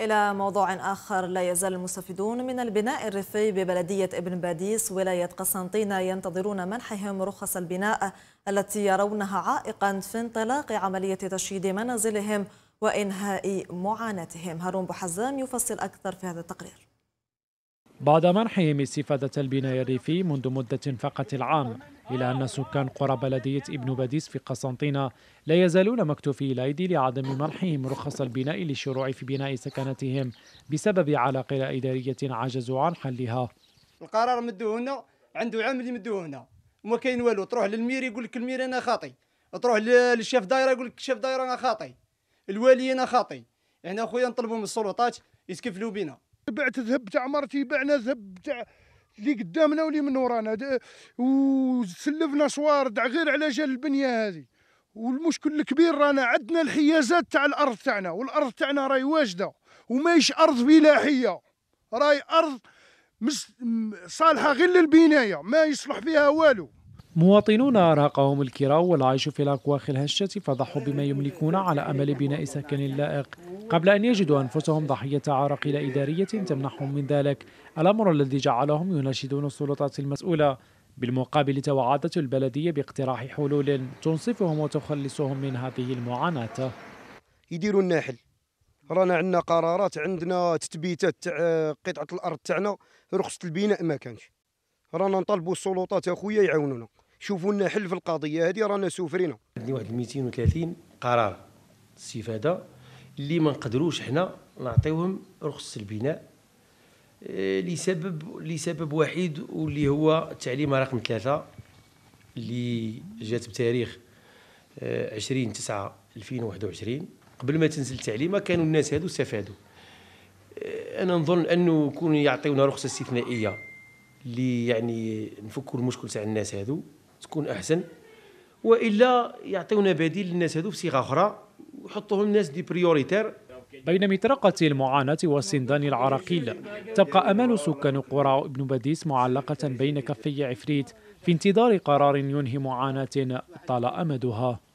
إلى موضوع آخر لا يزال المستفيدون من البناء الريفي ببلدية ابن باديس ولاية قسنطينة ينتظرون منحهم رخص البناء التي يرونها عائقا في انطلاق عملية تشييد منازلهم وإنهاء معاناتهم هارون بحزام يفصل أكثر في هذا التقرير بعد منحهم استفادة البناء الريفي منذ مدة فقط العام إلى أن سكان قرى بلدية ابن باديس في قسنطينة لا يزالون مكتوفي الأيدي لعدم منحهم رخص البناء للشروع في بناء سكنتهم بسبب علاقة إدارية عجزوا عن حلها القرار مدوه هنا عنده عام اللي مدوه هنا وما كاين والو تروح للمير يقول لك المير أنا خاطي تروح للشيف دايره يقول لك الشيف دايره أنا خاطي الوالي أنا خاطي احنا خويا نطلبوا من السلطات يتكفلوا بنا بعت ذهب تاع مرتي بعنا ذهب تاع اللي قدامنا واللي من ورانا وسلفنا صوارد غير على جال البنيه هذه والمشكل الكبير رانا عندنا الحيازات تاع الارض تاعنا والارض تاعنا راهي واجده وماهيش ارض فلاحيه راهي ارض مس... صالحه غير للبنايه ما يصلح فيها والو مواطنون أرهقهم الكراء والعيش في الأكواخ الهشة فضحوا بما يملكون على أمل بناء سكن لائق قبل أن يجدوا أنفسهم ضحية عراقيل إدارية تمنحهم من ذلك الأمر الذي جعلهم يناشدون السلطات المسؤولة بالمقابل توعدت البلدية باقتراح حلول تنصفهم وتخلصهم من هذه المعاناة يديروا الناحل رانا عندنا قرارات عندنا تثبيتات تاع آه، قطعه الارض تاعنا رخصه البناء ما كانش رانا نطالبوا السلطات اخويا يعاونونا شوفوا لنا حل في القضيه هذه رانا سوفرينا عندنا واحد 230 قرار استفاده اللي ما نقدروش حنا نعطيوهم رخص البناء آه، لسبب لسبب وحيد واللي هو التعليم رقم ثلاثة اللي جات بتاريخ 20 9 2021 قبل ما تنزل التعليمه كانوا الناس هادو استفادوا آه، انا نظن انه يكون يعطيونا رخصه استثنائيه اللي يعني نفكوا المشكل تاع الناس هادو تكون احسن والا يعطيونا بديل للناس هادو بصيغه اخرى وحطهم ناس دي بريوريتير بين مطرقة المعاناة والسندان العراقيل تبقى أمال سكان قرى ابن بديس معلقة بين كفي عفريت في انتظار قرار ينهي معاناة طال أمدها